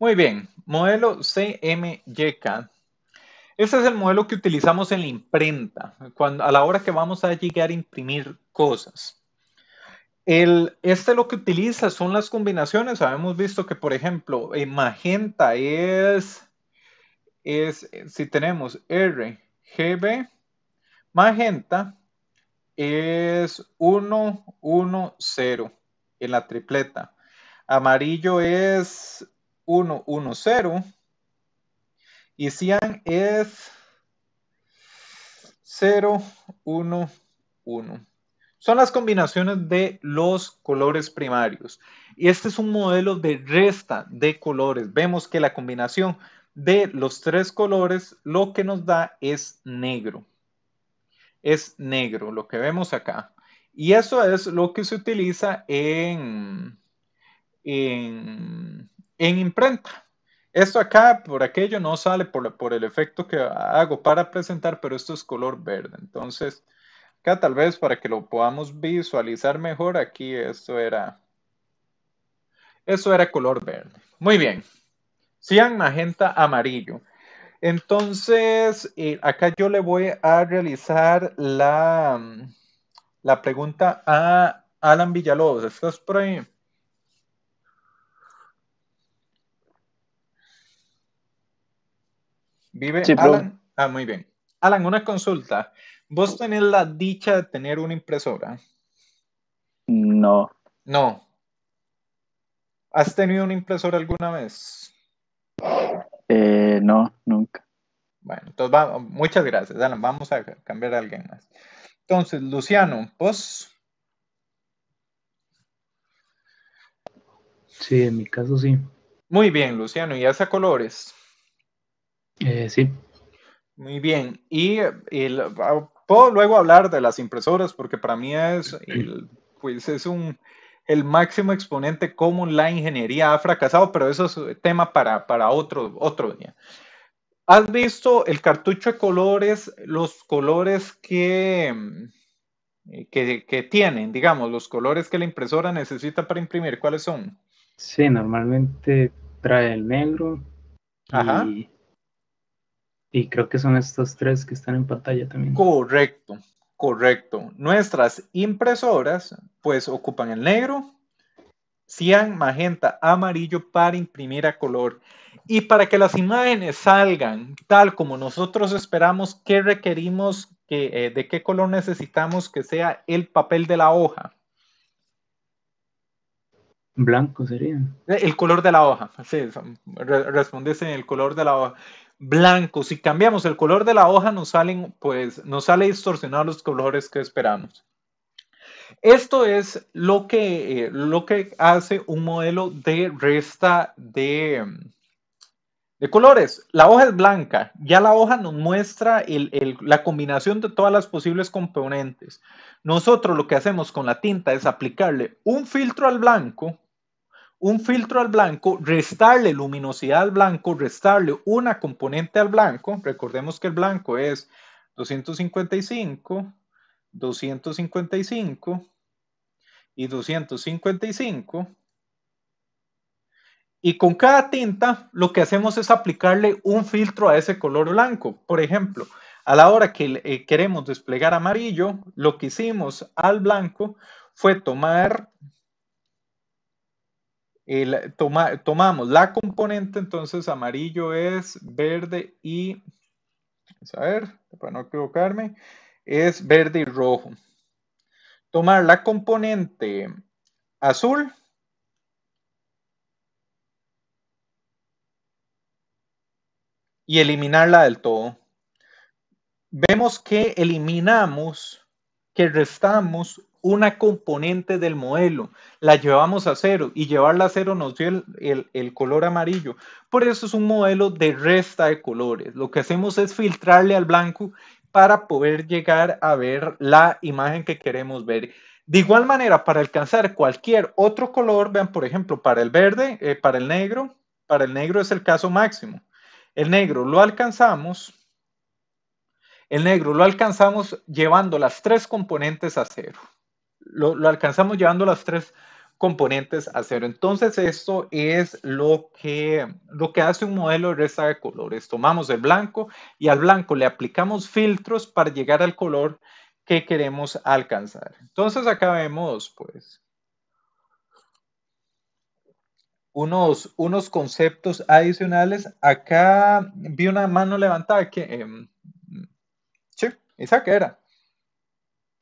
Muy bien, modelo CMYK. Este es el modelo que utilizamos en la imprenta, cuando, a la hora que vamos a llegar a imprimir cosas. El, este lo que utiliza son las combinaciones. Habíamos visto que, por ejemplo, eh, magenta es, es, si tenemos RGB, magenta es 1, 1, 0 en la tripleta. Amarillo es 0 y cyan es 0, 1, 1. Son las combinaciones de los colores primarios. Y este es un modelo de resta de colores. Vemos que la combinación de los tres colores lo que nos da es negro. Es negro, lo que vemos acá. Y eso es lo que se utiliza en, en en imprenta. Esto acá, por aquello, no sale por, el efecto que hago para presentar, pero esto es color verde. Entonces, acá tal vez para que lo podamos visualizar mejor, aquí esto era, eso era color verde. Muy bien. Cian, magenta, amarillo. Entonces, acá yo le voy a realizar la, la pregunta a Alan Villalobos. ¿Estás por ahí? Vive Alan. Ah, muy bien. Alan, una consulta. ¿Vos tenés la dicha de tener una impresora? No. No. ¿Has tenido una impresora alguna vez? Eh, no, nunca. Bueno, entonces muchas gracias, Alan. Vamos a cambiar a alguien más. Entonces, Luciano, ¿vos? Sí, en mi caso sí. Muy bien, Luciano. ¿Y hace colores? Eh, sí. Muy bien. Y ah, puedo luego hablar de las impresoras, porque para mí es, pues, el, máximo exponente cómo la ingeniería ha fracasado, pero eso es tema para, otro, día. ¿Has visto el cartucho de colores, los colores que, tienen, digamos, los colores que la impresora necesita para imprimir? ¿Cuáles son? Sí, normalmente trae el negro Ajá. Y creo que son estos tres que están en pantalla también. Correcto, correcto. Nuestras impresoras pues ocupan el negro, cian, magenta, amarillo para imprimir a color. Y para que las imágenes salgan tal como nosotros esperamos, ¿qué requerimos? Que, eh, ¿De qué color necesitamos que sea el papel de la hoja? Blanco sería. El color de la hoja, sí, respondes en el color de la hoja blanco. Si cambiamos el color de la hoja, nos salen, pues, nos sale distorsionados los colores que esperamos. Esto es lo que, eh, lo que hace un modelo de resta de, de colores. La hoja es blanca, ya la hoja nos muestra la combinación de todas las posibles componentes. Nosotros lo que hacemos con la tinta es aplicarle un filtro al blanco un filtro al blanco, restarle luminosidad al blanco, restarle una componente al blanco. Recordemos que el blanco es 255, 255 y 255. Y con cada tinta lo que hacemos es aplicarle un filtro a ese color blanco. Por ejemplo, a la hora que eh, queremos desplegar amarillo, lo que hicimos al blanco fue tomar tomamos la componente, entonces amarillo es verde y, a ver, para no equivocarme, es verde y rojo. Tomar la componente azul. Y eliminarla del todo. Vemos que eliminamos, que restamos una componente del modelo, la llevamos a cero y llevarla a cero nos dio el, color amarillo. Por eso es un modelo de resta de colores. Lo que hacemos es filtrarle al blanco para poder llegar a ver la imagen que queremos ver. De igual manera, para alcanzar cualquier otro color, vean, por ejemplo, para el verde, eh, para el negro, para el negro es el caso máximo. El negro lo alcanzamos, el negro lo alcanzamos llevando las tres componentes a cero lo, alcanzamos llevando las tres componentes a cero. Entonces, esto es lo que, lo que hace un modelo de resta de colores. Tomamos el blanco y al blanco le aplicamos filtros para llegar al color que queremos alcanzar. Entonces, acá vemos, pues, unos, unos conceptos adicionales. Acá vi una mano levantada que... Em, sí, esa que era.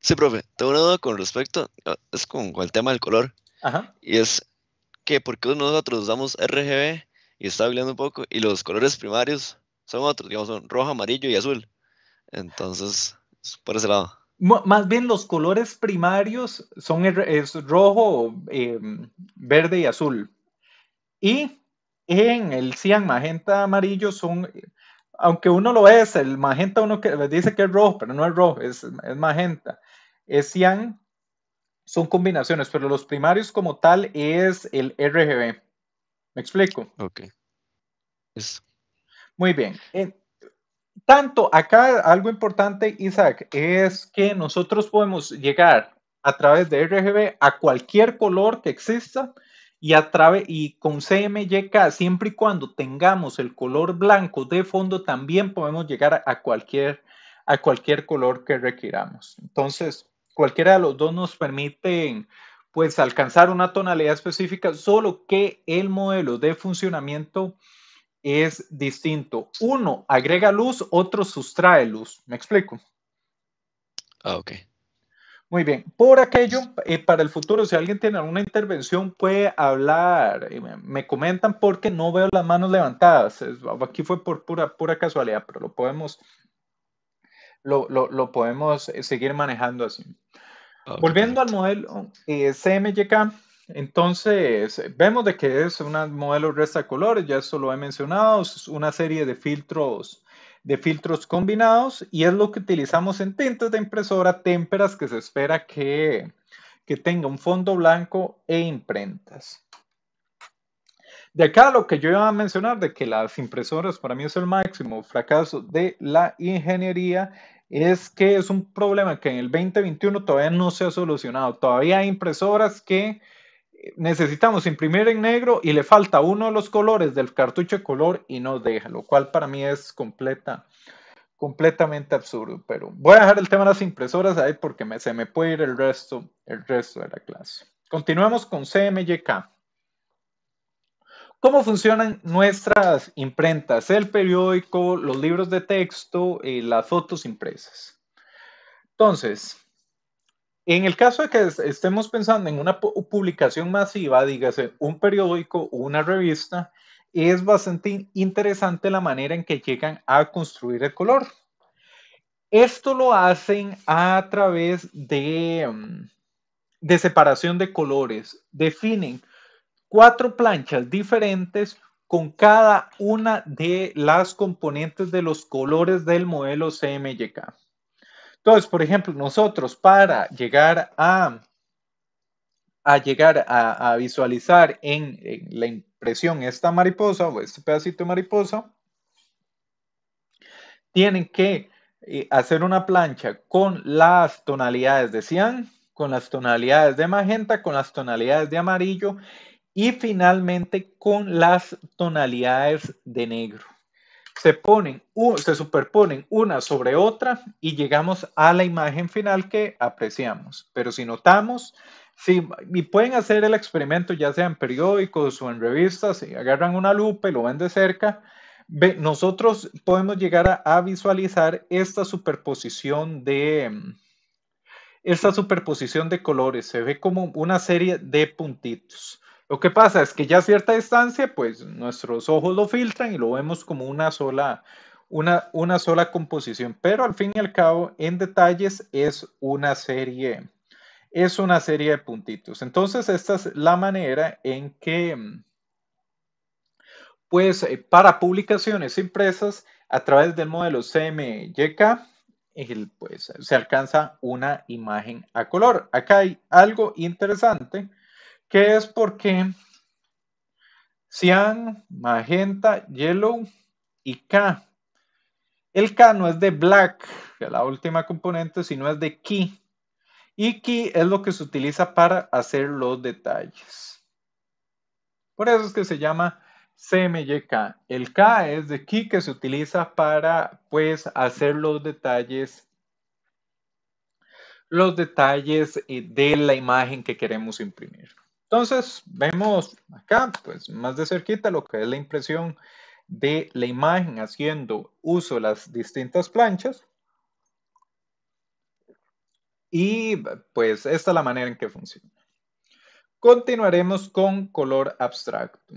Sí, profe, tengo una duda con respecto, ah, es con, el tema del color. Y es que porque nosotros usamos RGB y está hablando un poco, y los colores primarios son otros, digamos, son rojo, amarillo y azul. Entonces, por ese lado. más bien los colores primarios son rojo, eh, verde y azul. Y en el cian, magenta, amarillo son aunque uno lo es, el magenta uno que, dice que es rojo, pero no es rojo, es, magenta. Es cian, son combinaciones, pero los primarios como tal es el RGB. ¿Me explico? Ok. Muy bien. tanto, acá algo importante, Isaac, es que nosotros podemos llegar a través de RGB a cualquier color que exista y, y con CMYK, siempre y cuando tengamos el color blanco de fondo, también podemos llegar a, cualquier, a cualquier color que requiramos. Entonces, cualquiera de los dos nos permite pues alcanzar una tonalidad específica, solo que el modelo de funcionamiento es distinto. Uno agrega luz, otro sustrae luz. ¿Me explico? Ah, ok. Muy bien, por aquello, eh, para el futuro, si alguien tiene alguna intervención, puede hablar. Me, comentan porque no veo las manos levantadas. aquí fue por pura, pura casualidad, pero lo podemos, lo, podemos eh, seguir manejando así. Volviendo al modelo eh, entonces vemos de que es un modelo resta colores, ya eso lo he mencionado, es una serie de filtros de filtros combinados y es lo que utilizamos en tintas de impresora, témperas que se espera que, que tenga un fondo blanco e imprentas. De acá lo que yo iba a mencionar de que las impresoras para mí es el máximo fracaso de la ingeniería es que es un problema que en el 2021 todavía no se ha solucionado. Todavía hay impresoras que necesitamos imprimir en negro y le falta uno de los colores del cartucho de color y no deja, lo cual para mí es completa, completamente absurdo. Pero voy a dejar el tema de las impresoras ahí porque me, se me puede ir el resto, el resto de la clase. Continuamos con CMYK. ¿Cómo funcionan nuestras imprentas? El periódico, los libros de texto, y las fotos impresas. Entonces, en el caso de que estemos pensando en una publicación masiva, dígase un periódico o una revista, es bastante interesante la manera en que llegan a construir el color. Esto lo hacen a través de, mm, de separación de colores. Definen cuatro planchas diferentes con cada una de las componentes de los colores del modelo CMYK. Entonces, por ejemplo, nosotros para llegar a, a llegar a, visualizar en, la impresión esta mariposa o este pedacito de mariposa, tienen que eh, hacer una plancha con las tonalidades de cian, con las tonalidades de magenta, con las tonalidades de amarillo y finalmente con las tonalidades de negro se ponen, se superponen una sobre otra y llegamos a la imagen final que apreciamos. Pero si notamos, si, y pueden hacer el experimento ya sea en periódicos o en revistas, si agarran una lupa y lo ven de cerca, nosotros podemos llegar a, a visualizar esta superposición de mm, esta superposición de colores. Se ve como una serie de puntitos. Lo que pasa es que ya a cierta distancia, pues nuestros ojos lo filtran y lo vemos como una sola, una, sola composición, pero al fin y al cabo, en detalles, es una serie, es una serie de puntitos. Entonces, esta es la manera en que, pues, eh, para publicaciones impresas, a través del modelo CMYK, pues, se alcanza una imagen a color. Acá hay algo interesante que es porque Cyan, Magenta, Yellow y K. El K no es de Black, que es la última componente, sino es de Key. Y Key es lo que se utiliza para hacer los detalles. Por eso es que se llama CMYK. El K es de Key que se utiliza para pues hacer los detalles los detalles eh, de la imagen que queremos imprimir. Entonces, vemos acá, pues más de cerquita, lo que es la impresión de la imagen haciendo uso de las distintas planchas. Y pues esta es la manera en que funciona. Continuaremos con color abstracto.